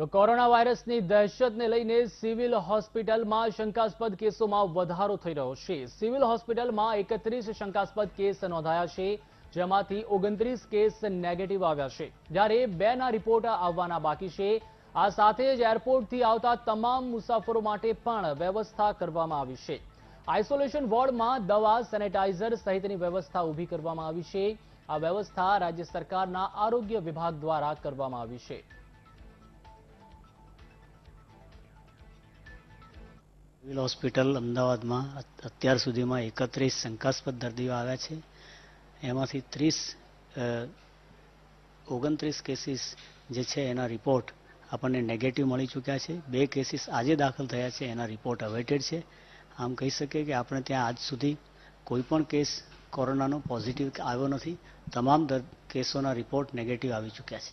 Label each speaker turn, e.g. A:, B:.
A: તો કોરોના વાયરસની દહેશતને લઈને સિવિલ હોસ્પિટલમાં શંકાસ્પદ કેસોમાં વધારો થઈ રહ્યો છે સિવિલ હોસ્પિટલમાં એકત્રીસ શંકાસ્પદ કેસ નોંધાયા છે જેમાંથી ઓગણત્રીસ કેસ નેગેટિવ આવ્યા છે જ્યારે બેના રિપોર્ટ આવવાના બાકી છે આ સાથે જ એરપોર્ટથી આવતા તમામ મુસાફરો માટે પણ વ્યવસ્થા કરવામાં આવી છે આઇસોલેશન વોર્ડમાં દવા સેનેટાઇઝર સહિતની વ્યવસ્થા ઊભી કરવામાં આવી છે આ વ્યવસ્થા રાજ્ય સરકારના આરોગ્ય વિભાગ દ્વારા કરવામાં આવી છે
B: સિવિલ હોસ્પિટલ અમદાવાદમાં અત્યાર સુધીમાં એકત્રીસ શંકાસ્પદ દર્દીઓ આવ્યા છે એમાંથી ત્રીસ ઓગણત્રીસ કેસીસ જે છે એના રિપોર્ટ આપણને નેગેટિવ મળી ચૂક્યા છે બે કેસીસ આજે દાખલ થયા છે એના રિપોર્ટ અવેટેડ છે આમ કહી શકીએ કે આપણે ત્યાં આજ સુધી કોઈ પણ કેસ કોરોનાનો પોઝિટિવ આવ્યો નથી તમામ કેસોના રિપોર્ટ નેગેટિવ આવી ચૂક્યા છે